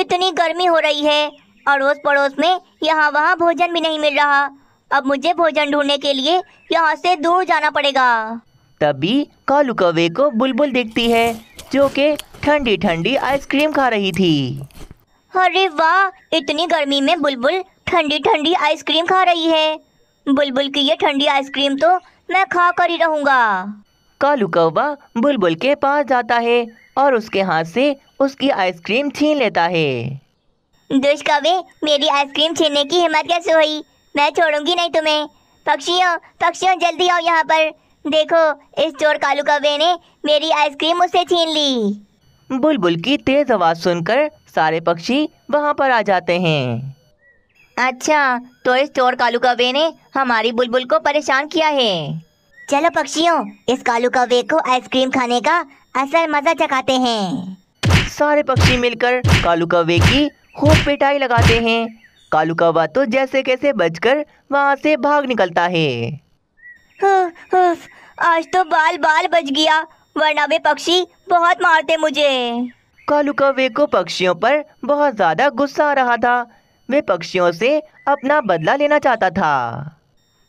इतनी गर्मी हो रही है अड़ोस पड़ोस में यहाँ वहाँ भोजन भी नहीं मिल रहा अब मुझे भोजन ढूंढने के लिए यहाँ से दूर जाना पड़ेगा तभी कालू कौवे को बुलबुल दिखती है जो कि ठंडी ठंडी आइसक्रीम खा रही थी अरे वाह इतनी गर्मी में बुलबुल ठंडी ठंडी आइसक्रीम खा रही है बुलबुल की ये ठंडी आइसक्रीम तो मैं खा कर ही रहूँगा कालू कौवा बुलबुल के पास जाता है और उसके हाथ से उसकी आइसक्रीम छीन लेता है दुष्कवि मेरी आइसक्रीम छीनने की हिम्मत कैसे हुई मैं छोड़ूंगी नहीं तुम्हें पक्षियों पक्षियों जल्दी आओ यहाँ पर देखो इस चोर कालू कवे ने मेरी आइसक्रीम उससे छीन ली बुलबुल की तेज आवाज सुनकर सारे पक्षी वहाँ पर आ जाते हैं अच्छा तो इस चोर कालू कवे ने हमारी बुलबुल को परेशान किया है चलो पक्षियों इस कालू कवे को आइसक्रीम खाने का असल मजा चखाते हैं सारे पक्षी मिलकर कालू कौवे की खूब पिटाई लगाते हैं कालू कौवा तो जैसे कैसे बचकर वहाँ से भाग निकलता है हाँ, हाँ, आज तो बाल बाल बच गया वरना वे पक्षी बहुत मारते मुझे कालू कौवे को पक्षियों पर बहुत ज्यादा गुस्सा आ रहा था वे पक्षियों से अपना बदला लेना चाहता था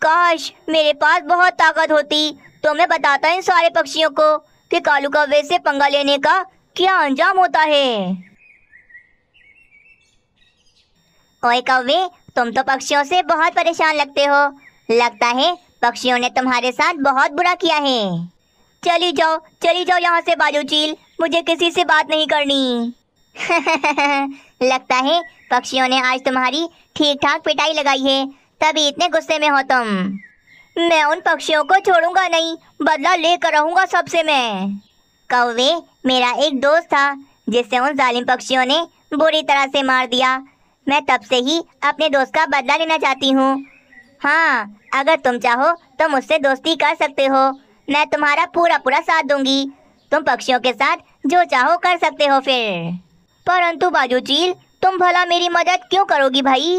काश मेरे पास बहुत ताकत होती तो मैं बताता इन सारे पक्षियों को कि कालू कव्वे से पंगा लेने का क्या अंजाम होता है ओए कव्वे तुम तो पक्षियों से बहुत परेशान लगते हो लगता है पक्षियों ने तुम्हारे साथ बहुत बुरा किया है चली जाओ चली जाओ यहाँ से बाजू चील मुझे किसी से बात नहीं करनी लगता है पक्षियों ने आज तुम्हारी ठीक ठाक पिटाई लगाई है तभी इतने गुस्से में हो तुम मैं उन पक्षियों को छोड़ूंगा नहीं बदला लेकर रहूंगा सबसे मैं कौवे मेरा एक दोस्त था जिससे उन जालिम पक्षियों ने बुरी तरह से मार दिया मैं तब से ही अपने दोस्त का बदला लेना चाहती हूँ हाँ अगर तुम चाहो तो मुझसे दोस्ती कर सकते हो मैं तुम्हारा पूरा पूरा साथ दूंगी तुम पक्षियों के साथ जो चाहो कर सकते हो फिर परंतु बाजू चील तुम भला मेरी मदद क्यों करोगी भाई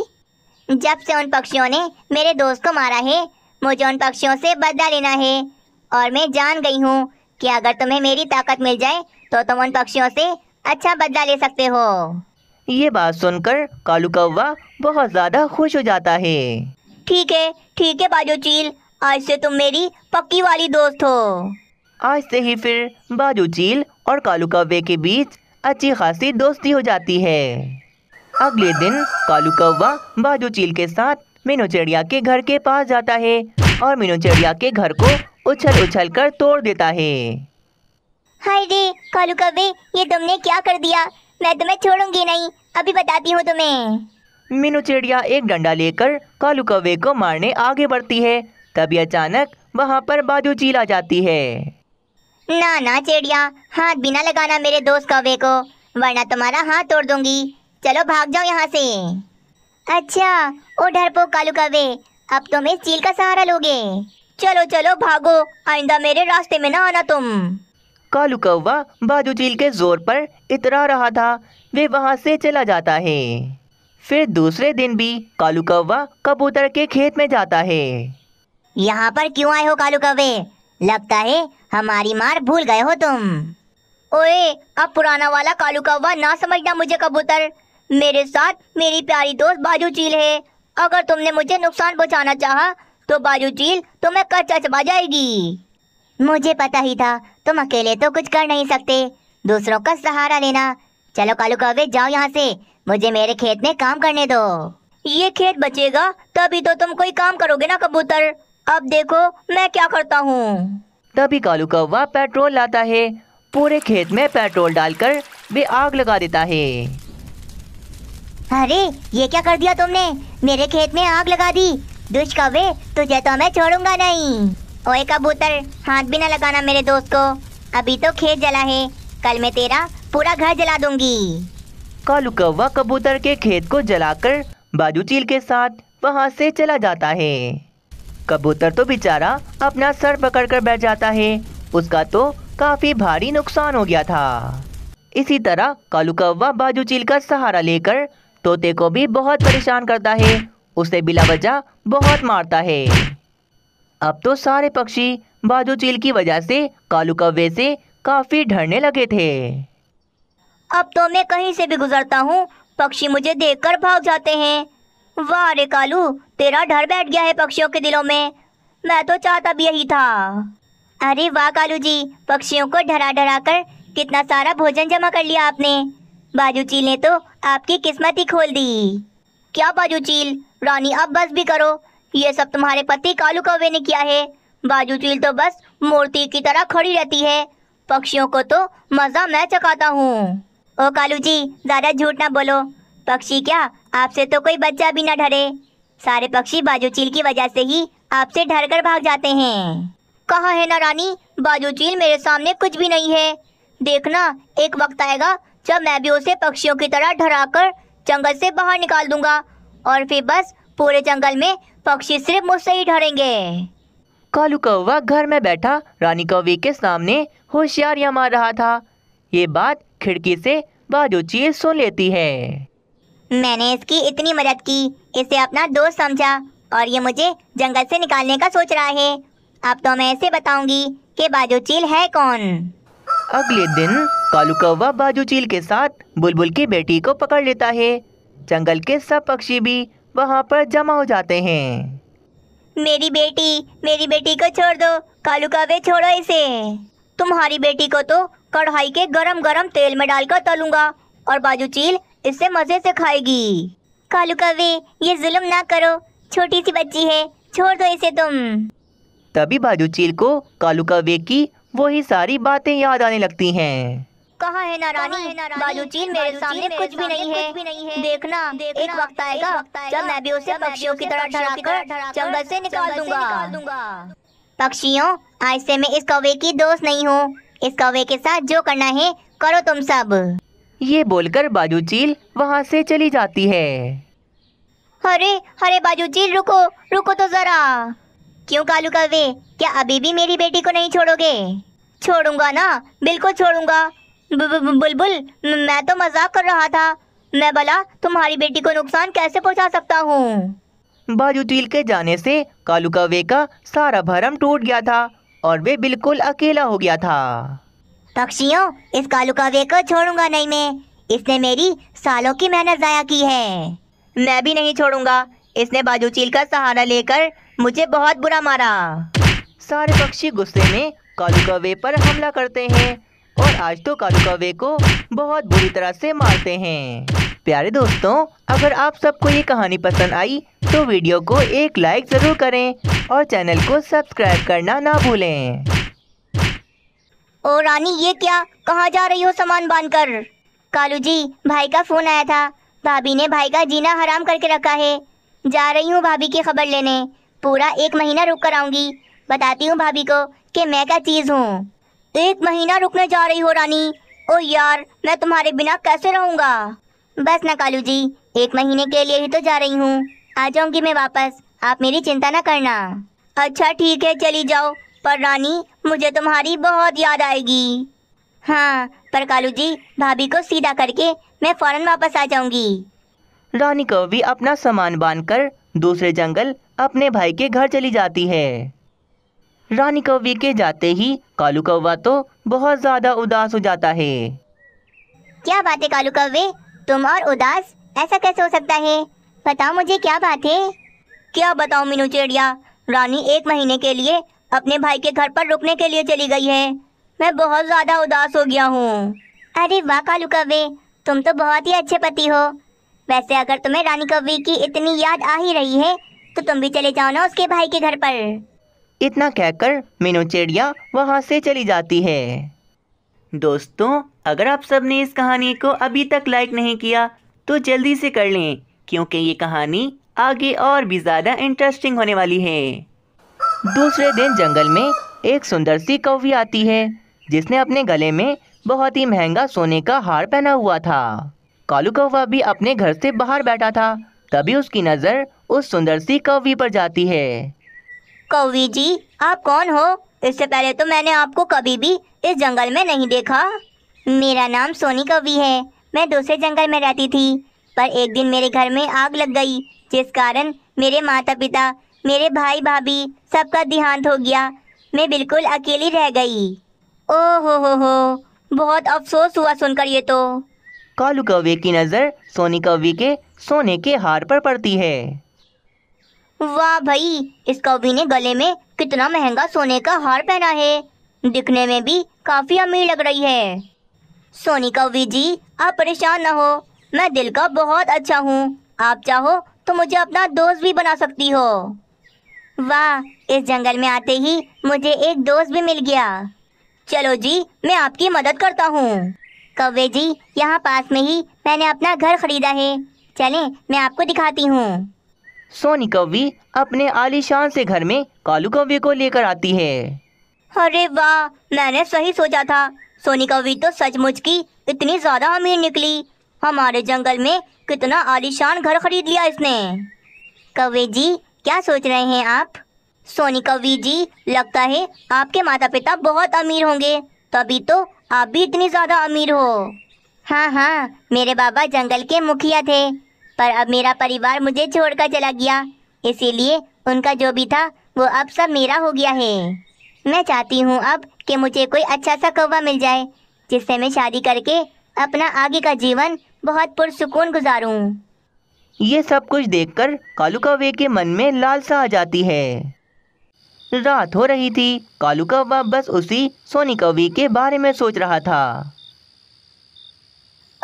जब से उन पक्षियों ने मेरे दोस्त को मारा है मुझे उन पक्षियों से बदला लेना है और मैं जान गई हूँ कि अगर तुम्हें मेरी ताकत मिल जाए तो तुम उन पक्षियों से अच्छा बदला ले सकते हो ये बात सुनकर कालू कौवा बहुत ज़्यादा खुश हो जाता है ठीक है ठीक है बाजू चील आज से तुम मेरी पक्की वाली दोस्त हो आज से ही फिर बाजू चील और कालू कौवे के बीच अच्छी खासी दोस्ती हो जाती है अगले दिन कालू कौवा बाजू चील के साथ मीनू चिड़िया के घर के पास जाता है और मीनू चिड़िया के घर को उछल उछल कर तोड़ देता है हाय रे कालू कबे ये तुमने क्या कर दिया मैं तुम्हें छोड़ूंगी नहीं अभी बताती हूँ तुम्हें मीनू चिड़िया एक डंडा लेकर कालू कबे को मारने आगे बढ़ती है तभी अचानक वहाँ पर बाजू चीला जाती है ना ना चिड़िया हाथ भी ना लगाना मेरे दोस्त कौवे को वरना तुम्हारा हाथ तोड़ दूंगी चलो भाग जाओ यहाँ से अच्छा ओ पो कालू कवे अब तुम तो इस चील का सहारा लोगे चलो चलो भागो आइंदा मेरे रास्ते में ना आना तुम कालू कौवा बाजू चील के जोर पर इतरा रहा था वे वहाँ से चला जाता है फिर दूसरे दिन भी कालू कौवा कबूतर के खेत में जाता है यहाँ पर क्यों आए हो कालू कौवे लगता है हमारी मार भूल गए हो तुम ओए अब पुराना वाला कालू कौवा ना समझना मुझे कबूतर मेरे साथ मेरी प्यारी दोस्त बाजू चील है अगर तुमने मुझे नुकसान पहुंचाना चाहा तो बाजू चील तुम्हें कच्चा चबा जाएगी मुझे पता ही था तुम अकेले तो कुछ कर नहीं सकते दूसरों का सहारा लेना चलो कालू कौवे जाओ यहाँ से मुझे मेरे खेत में काम करने दो ये खेत बचेगा तभी तो तुम कोई काम करोगे ना कबूतर अब देखो मैं क्या करता हूँ तभी कालू कौवा पेट्रोल लाता है पूरे खेत में पेट्रोल डालकर वे आग लगा देता है अरे ये क्या कर दिया तुमने मेरे खेत में आग लगा दी दुष्ट तुझे तो मैं छोड़ूंगा नहीं ओए कबूतर हाथ भी ना लगाना मेरे दोस्त को अभी तो खेत जला है कल मैं तेरा पूरा घर जला दूंगी कालू कौवा कबूतर के खेत को जलाकर बाजू चील के साथ वहाँ से चला जाता है कबूतर तो बेचारा अपना सर पकड़कर बैठ जाता है उसका तो काफी भारी नुकसान हो गया था इसी तरह कालू कौवा बाजू चील का सहारा लेकर तोते को भी बहुत परेशान करता है उसे बिला वजह बहुत मारता है अब तो सारे पक्षी बाजू चील की वजह से कालू कव्वे से काफ़ी डरने लगे थे अब तो मैं कहीं से भी गुजरता हूँ पक्षी मुझे देखकर भाग जाते हैं वाह रे कालू तेरा डर बैठ गया है पक्षियों के दिलों में मैं तो चाहता भी यही था अरे वाह कालू जी पक्षियों को डरा डरा कर कितना सारा भोजन जमा कर लिया आपने बाजू चील ने तो आपकी किस्मत ही खोल दी क्या बाजू चील रानी अब बस भी करो ये सब तुम्हारे पति कालू कौवे ने किया है बाजू चील तो बस मूर्ति की तरह खड़ी रहती है पक्षियों को तो मज़ा मैं चकाता हूँ ओ कालू जी ज़्यादा झूठ ना बोलो पक्षी क्या आपसे तो कोई बच्चा भी ना डरे सारे पक्षी बाजू चील की वजह से ही आपसे डर कर भाग जाते हैं कहा है ना रानी बाजू चील मेरे सामने कुछ भी नहीं है देखना एक वक्त आएगा जब मैं भी उसे पक्षियों की तरह ढराकर जंगल से बाहर निकाल दूंगा और फिर बस पूरे जंगल में पक्षी सिर्फ मुझसे ही ढरेंगे कालू कौवा घर में बैठा रानी कौवे के सामने होशियारियां मार रहा था ये बात खिड़की से बाजूची सुन लेती है मैंने इसकी इतनी मदद की इसे अपना दोस्त समझा और ये मुझे जंगल से निकालने का सोच रहा है अब तो मैं इसे बताऊंगी कि बाजू चील है कौन अगले दिन कालू कौवा बाजू चील के साथ बुलबुल की बेटी को पकड़ लेता है जंगल के सब पक्षी भी वहाँ पर जमा हो जाते हैं मेरी बेटी मेरी बेटी को छोड़ दो कालू कौवे छोड़ो इसे तुम्हारी बेटी को तो कढ़ाई के गरम गरम तेल में डालकर तलूंगा और बाजू चील इससे मजे से खाएगी कालू कौवे ये जुल्म ना करो छोटी सी बच्ची है छोड़ दो इसे तुम तभी बाजू चील को कालू कौवे की वही सारी बातें याद आने लगती हैं कहाँ है नारानी बालूचीन मेरे सामने कुछ भी नहीं है, देखना एक वक्त आएगा जब मैं भी उसे पक्षियों की तरह जंगल निकाल दूंगा पक्षियों आज से मैं इस कौवे की दोस्त नहीं हूँ इस कौवे के साथ जो करना है करो तुम सब ये बोलकर बाजू चील वहाँ से चली जाती है अरे अरे बाजू चील रुको रुको तो जरा क्यों कालू कवे क्या अभी भी मेरी बेटी को नहीं छोड़ोगे छोड़ूंगा ना बिल्कुल छोड़ूंगा बुलबुल मैं तो मजाक कर रहा था मैं भला तुम्हारी बेटी को नुकसान कैसे पहुंचा सकता हूँ बाजू बारूदील के जाने से कालू कवे का सारा भरम टूट गया था और वे बिल्कुल अकेला हो गया था पक्षियों इस कालू कवे को छोड़ूंगा नहीं मैं इसने मेरी सालों की मेहनत जाया की है मैं भी नहीं छोड़ूंगा इसने बाजू चील का सहारा लेकर मुझे बहुत बुरा मारा सारे पक्षी गुस्से में कालू कौवे पर हमला करते हैं और आज तो कालू कौवे को बहुत बुरी तरह से मारते हैं प्यारे दोस्तों अगर आप सबको ये कहानी पसंद आई तो वीडियो को एक लाइक ज़रूर करें और चैनल को सब्सक्राइब करना ना भूलें ओ रानी ये क्या कहाँ जा रही हो सामान बांध कर कालू जी भाई का फ़ोन आया था भाभी ने भाई का जीना हराम करके रखा है जा रही हूँ भाभी की खबर लेने पूरा एक महीना रुक कर आऊंगी बताती हूँ भाभी को कि मैं क्या चीज़ हूँ एक महीना रुकने जा रही हो रानी ओ यार मैं तुम्हारे बिना कैसे रहूँगा बस ना कालू जी एक महीने के लिए ही तो जा रही हूँ आ जाऊंगी मैं वापस आप मेरी चिंता ना करना अच्छा ठीक है चली जाओ पर रानी मुझे तुम्हारी बहुत याद आएगी हाँ पर कालू जी भाभी को सीधा करके मैं फ़ौरन वापस आ जाऊँगी रानी को भी अपना सामान बांधकर दूसरे जंगल अपने भाई के घर चली जाती है रानी कौवे के जाते ही कालू कौवा तो बहुत ज्यादा उदास हो जाता है क्या बात है कालू कौवे तुम और उदास ऐसा कैसे हो सकता है बताओ मुझे क्या बात है क्या बताओ मीनू चिड़िया रानी एक महीने के लिए अपने भाई के घर पर रुकने के लिए चली गई है मैं बहुत ज्यादा उदास हो गया हूँ अरे वाह कालू कौवे तुम तो बहुत ही अच्छे पति हो वैसे अगर तुम्हें रानी कौवी की इतनी याद आ ही रही है तो तुम भी चले जाओ ना उसके भाई के घर पर इतना कहकर मीनू चिड़िया वहाँ से चली जाती है दोस्तों अगर आप सब ने इस कहानी को अभी तक लाइक नहीं किया तो जल्दी से कर लें क्योंकि ये कहानी आगे और भी ज़्यादा इंटरेस्टिंग होने वाली है दूसरे दिन जंगल में एक सुंदर सी कौवी आती है जिसने अपने गले में बहुत ही महंगा सोने का हार पहना हुआ था कालू कौवा भी अपने घर से बाहर बैठा था तभी उसकी नज़र उस सुंदर सी कौवी पर जाती है कौवी जी आप कौन हो इससे पहले तो मैंने आपको कभी भी इस जंगल में नहीं देखा मेरा नाम सोनी कौवी है मैं दूसरे जंगल में रहती थी पर एक दिन मेरे घर में आग लग गई जिस कारण मेरे माता पिता मेरे भाई भाभी सबका देहांत हो गया मैं बिल्कुल अकेली रह गई ओ हो हो हो बहुत अफसोस हुआ सुनकर ये तो कालू कौवे की नज़र सोनी कौवे के सोने के हार पर पड़ती है वाह भाई इस कौवे ने गले में कितना महंगा सोने का हार पहना है दिखने में भी काफ़ी अमीर लग रही है सोनी कौवे जी आप परेशान ना हो मैं दिल का बहुत अच्छा हूँ आप चाहो तो मुझे अपना दोस्त भी बना सकती हो वाह इस जंगल में आते ही मुझे एक दोस्त भी मिल गया चलो जी मैं आपकी मदद करता हूँ कौवे जी यहाँ पास में ही मैंने अपना घर खरीदा है चलें मैं आपको दिखाती हूँ सोनी कौवी अपने आलीशान से घर में कालू कौवे को लेकर आती है अरे वाह मैंने सही सोचा था सोनी कौवी तो सचमुच की इतनी ज्यादा अमीर निकली हमारे जंगल में कितना आलीशान घर खरीद लिया इसने कौवे जी क्या सोच रहे हैं आप सोनी कौवी जी लगता है आपके माता पिता बहुत अमीर होंगे तभी तो आप भी इतनी ज़्यादा अमीर हो हाँ हाँ मेरे बाबा जंगल के मुखिया थे पर अब मेरा परिवार मुझे छोड़कर चला गया इसीलिए उनका जो भी था वो अब सब मेरा हो गया है मैं चाहती हूँ अब कि मुझे कोई अच्छा सा कौवा मिल जाए जिससे मैं शादी करके अपना आगे का जीवन बहुत पुरसकून गुजारूँ ये सब कुछ देखकर कालू कौवे के मन में लालसा आ जाती है रात हो रही थी कालू कौवा बस उसी सोनी कौवी के बारे में सोच रहा था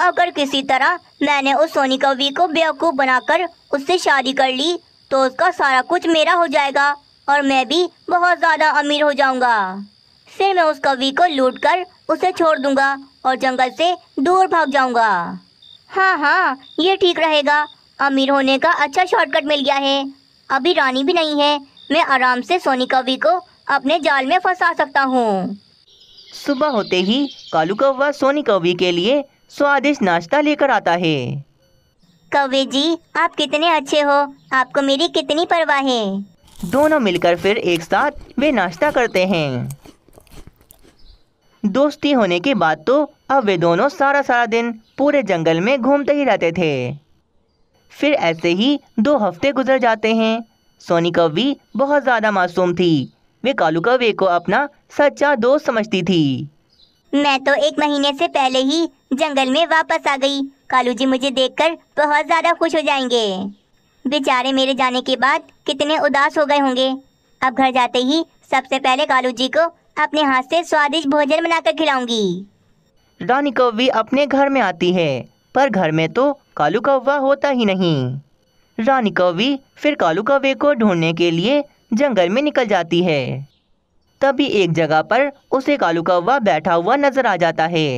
अगर किसी तरह मैंने उस सोनी कौवी को बेवकूफ़ बनाकर उससे शादी कर ली तो उसका सारा कुछ मेरा हो जाएगा और मैं भी बहुत ज़्यादा अमीर हो जाऊंगा फिर मैं उस कवि को लूट कर उसे छोड़ दूंगा और जंगल से दूर भाग जाऊंगा हाँ हाँ ये ठीक रहेगा अमीर होने का अच्छा शॉर्टकट मिल गया है अभी रानी भी नहीं है मैं आराम से सोनी कवि को अपने जाल में फंसा सकता हूँ सुबह होते ही कालू कौवा सोनी कवि के लिए स्वादिष्ट नाश्ता लेकर आता है कवि जी आप कितने अच्छे हो आपको मेरी कितनी परवाह है दोनों मिलकर फिर एक साथ वे नाश्ता करते हैं दोस्ती होने के बाद तो अब वे दोनों सारा सारा दिन पूरे जंगल में घूमते ही रहते थे फिर ऐसे ही दो हफ्ते गुजर जाते हैं सोनी कौवी बहुत ज़्यादा मासूम थी वे कालू कौवे को अपना सच्चा दोस्त समझती थी मैं तो एक महीने से पहले ही जंगल में वापस आ गई कालू जी मुझे देखकर बहुत ज़्यादा खुश हो जाएंगे बेचारे मेरे जाने के बाद कितने उदास हो गए होंगे अब घर जाते ही सबसे पहले कालू जी को अपने हाथ से स्वादिष्ट भोजन बनाकर खिलाऊंगी रानी कौवी अपने घर में आती है पर घर में तो कालू कौवा होता ही नहीं रानी कौवी फिर कालू कौवे को ढूंढने के लिए जंगल में निकल जाती है तभी एक जगह पर उसे कालू कौवा बैठा हुआ नजर आ जाता है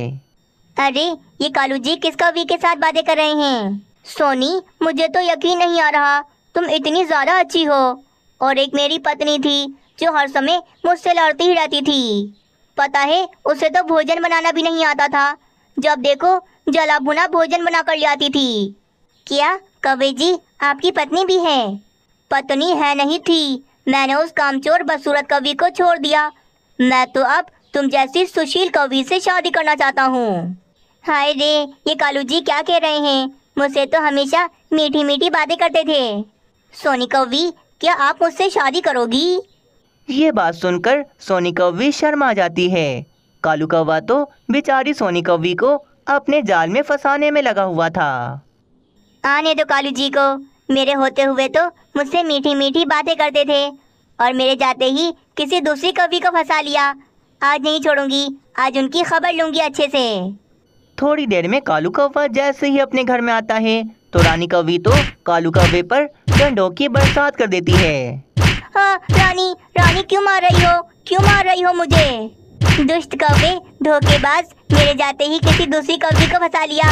अरे ये कालू जी किस कौवी के साथ बातें कर रहे हैं सोनी मुझे तो यकीन नहीं आ रहा तुम इतनी ज्यादा अच्छी हो और एक मेरी पत्नी थी जो हर समय मुझसे लड़ती ही रहती थी पता है उसे तो भोजन बनाना भी नहीं आता था जब देखो जला भुना भोजन बना कर ले आती थी क्या कबीर जी आपकी पत्नी भी है पत्नी है नहीं थी मैंने उस कामचोर बसूरत कवि को छोड़ दिया मैं तो अब तुम जैसी सुशील कवि से शादी करना चाहता हूँ हाय रे ये कालू जी क्या कह रहे हैं मुझसे तो हमेशा मीठी मीठी बातें करते थे सोनी कवि क्या आप मुझसे शादी करोगी ये बात सुनकर सोनी कवि शर्मा जाती है कालू कौवा तो बेचारी सोनी कवि को अपने जाल में फंसाने में लगा हुआ था आने दो कालू जी को मेरे होते हुए तो मुझसे मीठी मीठी बातें करते थे और मेरे जाते ही किसी दूसरी कवि को फंसा लिया आज नहीं छोड़ूंगी आज उनकी खबर लूंगी अच्छे से थोड़ी देर में कालू कौवा जैसे ही अपने घर में आता है तो रानी कवि तो कालू कौवे पर डंडो की बरसात कर देती है हाँ, रानी रानी क्यों मार रही हो क्यों मार रही हो मुझे दुष्ट कौवे धोखेबाज मेरे जाते ही किसी दूसरी कवि को फंसा लिया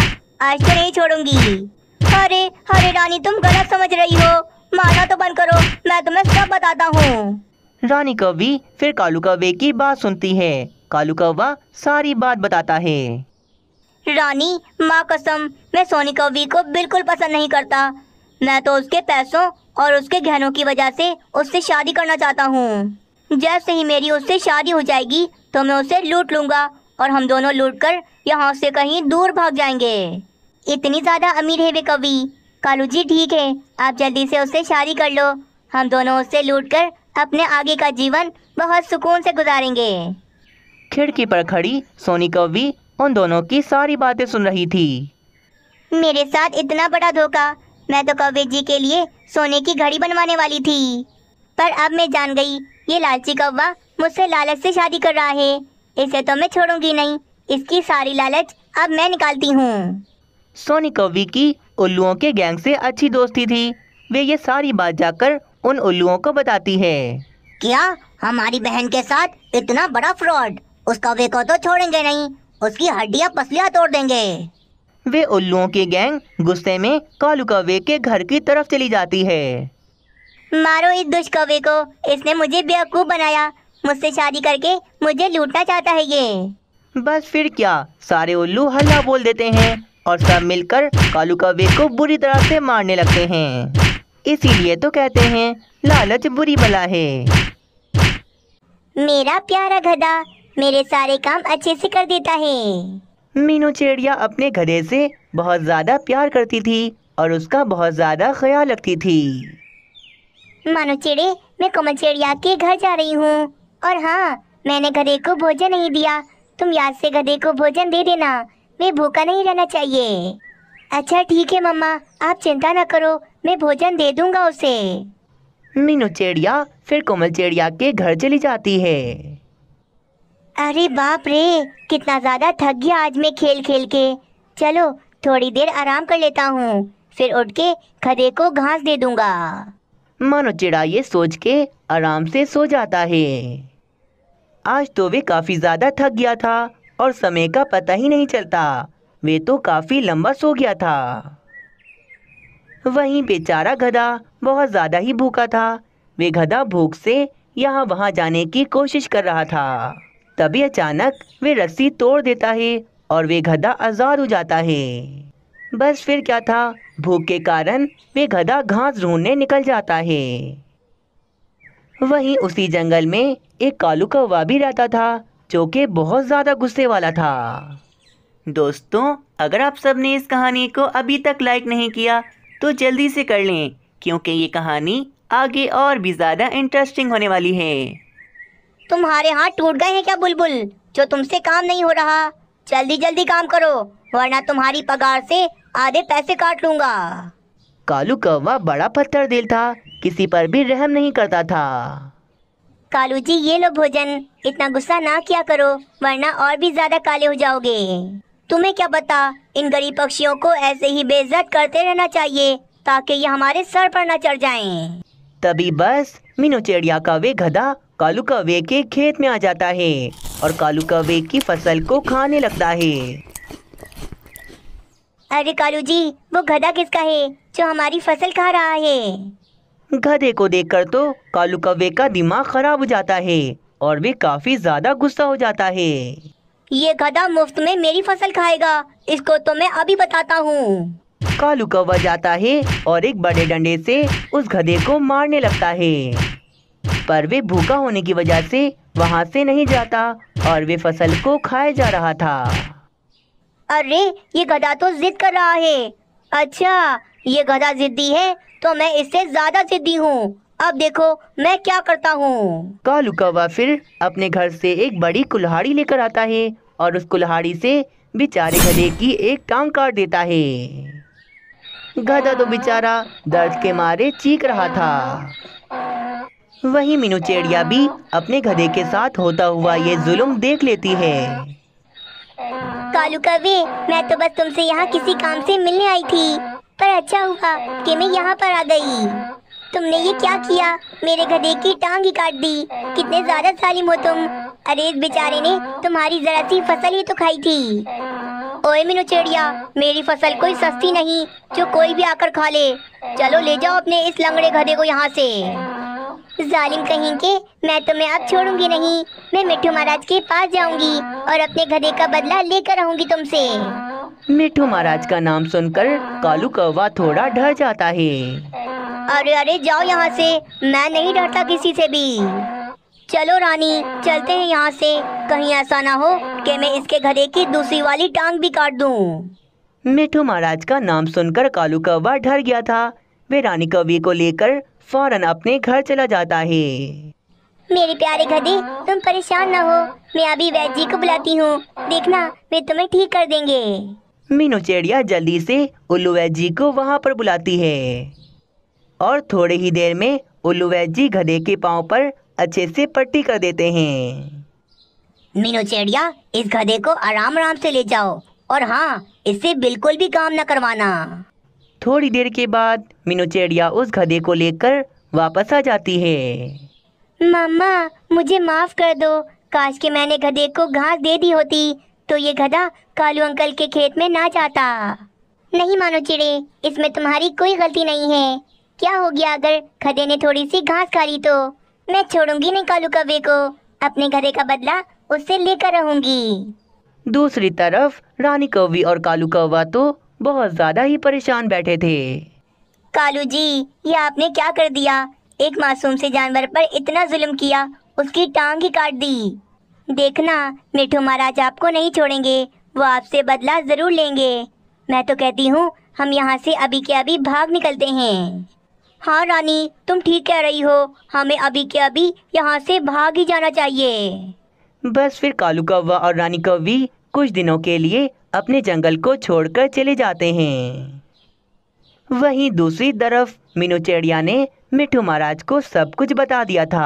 आज तो नहीं छोड़ूंगी अरे अरे रानी तुम गलत समझ रही हो माना तो बंद करो मैं तुम्हें सब बताता हूँ रानी कवि फिर कालू कौवे की बात सुनती है कालू कौवा सारी बात बताता है रानी माँ कसम मैं सोनी कवि को बिल्कुल पसंद नहीं करता मैं तो उसके पैसों और उसके गहनों की वजह से उससे शादी करना चाहता हूँ जैसे ही मेरी उससे शादी हो जाएगी तो मैं उसे लूट लूँगा और हम दोनों लूट कर यहाँ से कहीं दूर भाग जाएंगे इतनी ज़्यादा अमीर है वे कवि कालू जी ठीक है आप जल्दी से उससे शादी कर लो हम दोनों उससे लूट कर अपने आगे का जीवन बहुत सुकून से गुजारेंगे खिड़की पर खड़ी सोनी कवि उन दोनों की सारी बातें सुन रही थी मेरे साथ इतना बड़ा धोखा मैं तो कवि जी के लिए सोने की घड़ी बनवाने वाली थी पर अब मैं जान गई ये लालची कौवा मुझसे लालच से शादी कर रहा है इसे तो मैं छोड़ूंगी नहीं इसकी सारी लालच अब मैं निकालती हूँ सोनी कवि की उल्लुओं के गैंग से अच्छी दोस्ती थी वे ये सारी बात जाकर उन उल्लुओं को बताती है क्या हमारी बहन के साथ इतना बड़ा फ्रॉड उस वे को तो छोड़ेंगे नहीं उसकी हड्डियाँ पसलियाँ तोड़ देंगे वे उल्लुओं की गैंग गुस्से में कालू कवे के घर की तरफ चली जाती है मारो इस दुष्ट कवे को इसने मुझे बेवकूफ़ बनाया मुझसे शादी करके मुझे लूटना चाहता है ये बस फिर क्या सारे उल्लू हल्ला बोल देते हैं और सब मिलकर कालू कौवे को बुरी तरह से मारने लगते हैं इसीलिए तो कहते हैं लालच बुरी बला है मेरा प्यारा गधा मेरे सारे काम अच्छे से कर देता है मीनू चिड़िया अपने गधे से बहुत ज्यादा प्यार करती थी और उसका बहुत ज्यादा ख्याल रखती थी मानो चिड़े मैं कोमल चिड़िया के घर जा रही हूँ और हाँ मैंने गधे को भोजन नहीं दिया तुम याद से गधे को भोजन दे देना मैं भूखा नहीं रहना चाहिए अच्छा ठीक है मम्मा आप चिंता न करो मैं भोजन दे दूंगा उसे मीनू चिड़िया फिर कोमल चिड़िया के घर चली जाती है अरे बाप रे कितना ज्यादा थक गया आज मैं खेल खेल के चलो थोड़ी देर आराम कर लेता हूँ फिर उठ के खदे को घास दे दूंगा मानो चिड़ा ये सोच के आराम से सो जाता है आज तो वे काफी ज्यादा थक गया था और समय का पता ही नहीं चलता वे तो काफ़ी लंबा सो गया था वहीं बेचारा गधा बहुत ज़्यादा ही भूखा था वे गधा भूख से यहाँ वहाँ जाने की कोशिश कर रहा था तभी अचानक वे रस्सी तोड़ देता है और वे गधा आज़ाद हो जाता है बस फिर क्या था भूख के कारण वे गधा घास ढूंढने निकल जाता है वहीं उसी जंगल में एक कालू कौवा भी रहता था जो कि बहुत ज़्यादा गुस्से वाला था दोस्तों अगर आप सब ने इस कहानी को अभी तक लाइक नहीं किया तो जल्दी से कर लें क्योंकि ये कहानी आगे और भी ज़्यादा इंटरेस्टिंग होने वाली है तुम्हारे हाथ टूट गए हैं क्या बुलबुल जो तुमसे काम नहीं हो रहा जल्दी जल्दी काम करो वरना तुम्हारी पगार से आधे पैसे काट लूँगा कालू कौवा बड़ा पत्थर दिल था किसी पर भी रहम नहीं करता था कालू जी ये लो भोजन इतना गुस्सा ना किया करो वरना और भी ज्यादा काले हो जाओगे तुम्हें क्या बता इन गरीब पक्षियों को ऐसे ही बेइज्जत करते रहना चाहिए ताकि ये हमारे सर पर न चढ़ जाएं। तभी बस मीनू चिड़िया का वे गधा कालू कौवे के खेत में आ जाता है और कालू कौवे की फसल को खाने लगता है अरे कालू जी वो गधा किसका है जो हमारी फसल खा रहा है गधे को देखकर तो कालू कव्वे का दिमाग खराब हो जाता है और भी काफी ज्यादा गुस्सा हो जाता है ये गधा मुफ्त में मेरी फसल खाएगा इसको तो मैं अभी बताता हूँ कालू कौवा जाता है और एक बड़े डंडे से उस गधे को मारने लगता है पर वे भूखा होने की वजह से वहाँ से नहीं जाता और वे फसल को खाया जा रहा था अरे ये गधा तो जिद कर रहा है अच्छा ये गधा जिद्दी है तो मैं इससे ज्यादा जिद्दी हूँ अब देखो मैं क्या करता हूँ कालू कौवा फिर अपने घर से एक बड़ी कुल्हाड़ी लेकर आता है और उस कुल्हाड़ी से बेचारे गधे की एक टांग काट देता है गधा तो बेचारा दर्द के मारे चीख रहा था वही मीनू चेड़िया भी अपने गधे के साथ होता हुआ ये जुल्म देख लेती है कालू कवे मैं तो बस तुमसे यहाँ किसी काम से मिलने आई थी पर अच्छा हुआ कि मैं यहाँ पर आ गई तुमने ये क्या किया मेरे गधे की टांग ही काट दी कितने ज्यादा सालिम हो तुम अरे इस बेचारे ने तुम्हारी जरा सी फसल ही तो खाई थी ओए मिनो चिड़िया मेरी फसल कोई सस्ती नहीं जो कोई भी आकर खा ले चलो ले जाओ अपने इस लंगड़े गधे को यहाँ से जालिम कहीं के मैं तुम्हें अब छोड़ूंगी नहीं मैं मिठू महाराज के पास जाऊंगी और अपने गधे का बदला लेकर आऊंगी तुमसे मिठू महाराज का नाम सुनकर कालू कौवा थोड़ा डर जाता है अरे अरे जाओ यहाँ से मैं नहीं डरता किसी से भी चलो रानी चलते हैं यहाँ से कहीं ऐसा ना हो कि मैं इसके घरे की दूसरी वाली टांग भी काट दूँ मिठू महाराज का नाम सुनकर कालू कौवा डर गया था वे रानी कौवे को लेकर फौरन अपने घर चला जाता है मेरे प्यारे गधे तुम परेशान ना हो मैं अभी वैद्य जी को बुलाती हूँ देखना वे तुम्हें ठीक कर देंगे मीनू चिड़िया जल्दी से उल्लूवैजी को वहाँ पर बुलाती है और थोड़े ही देर में उल्लूवैजी गधे के पाँव पर अच्छे से पट्टी कर देते हैं मीनू चिड़िया इस गधे को आराम आराम से ले जाओ और हाँ इससे बिल्कुल भी काम न करवाना थोड़ी देर के बाद मीनू चिड़िया उस गधे को लेकर वापस आ जाती है मामा मुझे माफ कर दो काश के मैंने गधे को घास दे दी होती तो ये गधा कालू अंकल के खेत में ना जाता नहीं मानो चिड़े इसमें तुम्हारी कोई गलती नहीं है क्या हो गया अगर गधे ने थोड़ी सी घास खा ली तो मैं छोड़ूंगी नहीं कालू कव्वे को अपने गधे का बदला उससे लेकर रहूंगी दूसरी तरफ रानी कौवी और कालू कौवा तो बहुत ज्यादा ही परेशान बैठे थे कालू जी ये आपने क्या कर दिया एक मासूम से जानवर पर इतना जुल्म किया उसकी टांग ही काट दी देखना मिठू महाराज आपको नहीं छोड़ेंगे वो आपसे बदला ज़रूर लेंगे मैं तो कहती हूँ हम यहाँ से अभी के अभी भाग निकलते हैं हाँ रानी तुम ठीक कह रही हो हमें अभी के अभी यहाँ से भाग ही जाना चाहिए बस फिर कालू कौवा और रानी कौवी कुछ दिनों के लिए अपने जंगल को छोड़कर चले जाते हैं वहीं दूसरी तरफ मीनू चेड़िया ने मिठू महाराज को सब कुछ बता दिया था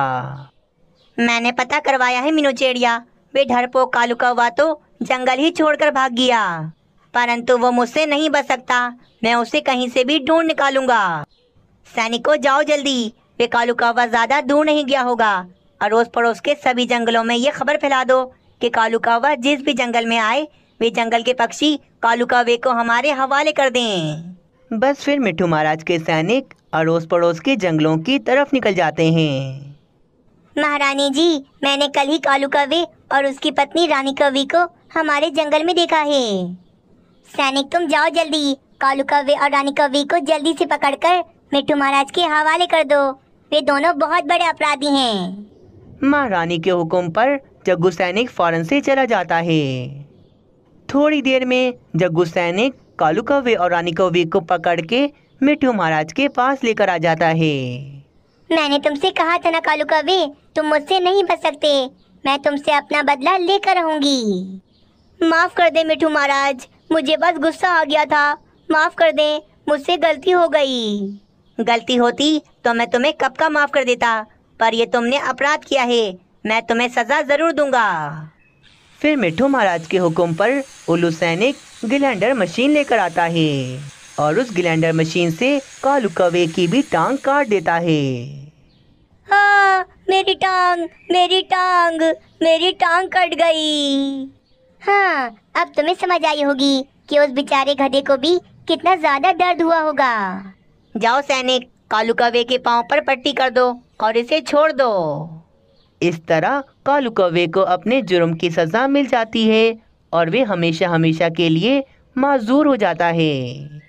मैंने पता करवाया है चेड़िया वे पो कालू कौवा तो जंगल ही छोड़कर भाग गया परंतु वो मुझसे नहीं बच सकता मैं उसे कहीं से भी ढूंढ निकालूंगा सैनिकों जाओ जल्दी वे कालू कौवा ज्यादा दूर नहीं गया होगा अड़ोस पड़ोस के सभी जंगलों में ये खबर फैला दो कि कालू कौवा जिस भी जंगल में आए वे जंगल के पक्षी कालू कौवे को हमारे हवाले कर दें बस फिर मिठू महाराज के सैनिक अड़ोस पड़ोस के जंगलों की तरफ निकल जाते हैं महारानी जी मैंने कल ही कालू कवि और उसकी पत्नी रानी कवि को हमारे जंगल में देखा है सैनिक तुम जाओ जल्दी कालू कवि और रानी कवि को जल्दी से पकड़कर मिट्टू महाराज के हवाले कर दो वे दोनों बहुत बड़े अपराधी हैं महारानी के हुक्म पर जग्गू सैनिक फौरन से चला जाता है थोड़ी देर में जग्गू सैनिक कालू कवि और रानी कवि को पकड़ के मिट्टू महाराज के पास लेकर आ जाता है मैंने तुमसे कहा था ना कालू कवे तुम मुझसे नहीं बच सकते मैं तुमसे अपना बदला लेकर आऊंगी माफ कर दे मिठू महाराज मुझे बस गुस्सा आ गया था माफ कर दे मुझसे गलती हो गई गलती होती तो मैं तुम्हें कब का माफ कर देता पर ये तुमने अपराध किया है मैं तुम्हें सजा जरूर दूंगा फिर मिठू महाराज के हुक्म पर उल्लू सैनिक गिलेंडर मशीन लेकर आता है और उस ग्लैंडर मशीन से कालू कवे की भी टांग काट देता है हाँ मेरी टांग मेरी टांग मेरी टांग कट गई हाँ अब तुम्हें समझ आई होगी कि उस बेचारे गधे को भी कितना ज्यादा दर्द हुआ होगा जाओ सैनिक कालू कवे के पाँव पर पट्टी कर दो और इसे छोड़ दो इस तरह कालू कवे को अपने जुर्म की सज़ा मिल जाती है और वे हमेशा हमेशा के लिए माजूर हो जाता है